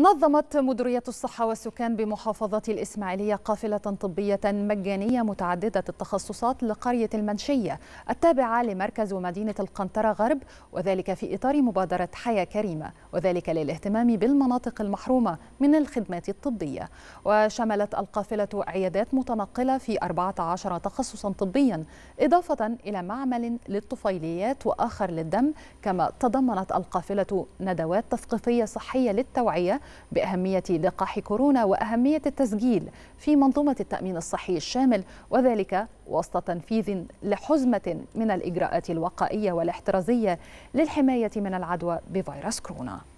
نظمت مديرية الصحة والسكان بمحافظة الإسماعيلية قافلة طبية مجانية متعددة التخصصات لقرية المنشية التابعة لمركز مدينة القنطرة غرب وذلك في إطار مبادرة حياة كريمة وذلك للاهتمام بالمناطق المحرومة من الخدمات الطبية وشملت القافلة عيادات متنقلة في 14 تخصصا طبيا إضافة إلى معمل للطفيليات وآخر للدم كما تضمنت القافلة ندوات تثقيفية صحية للتوعية بأهمية لقاح كورونا وأهمية التسجيل في منظومة التأمين الصحي الشامل وذلك وسط تنفيذ لحزمة من الإجراءات الوقائية والاحترازية للحماية من العدوى بفيروس كورونا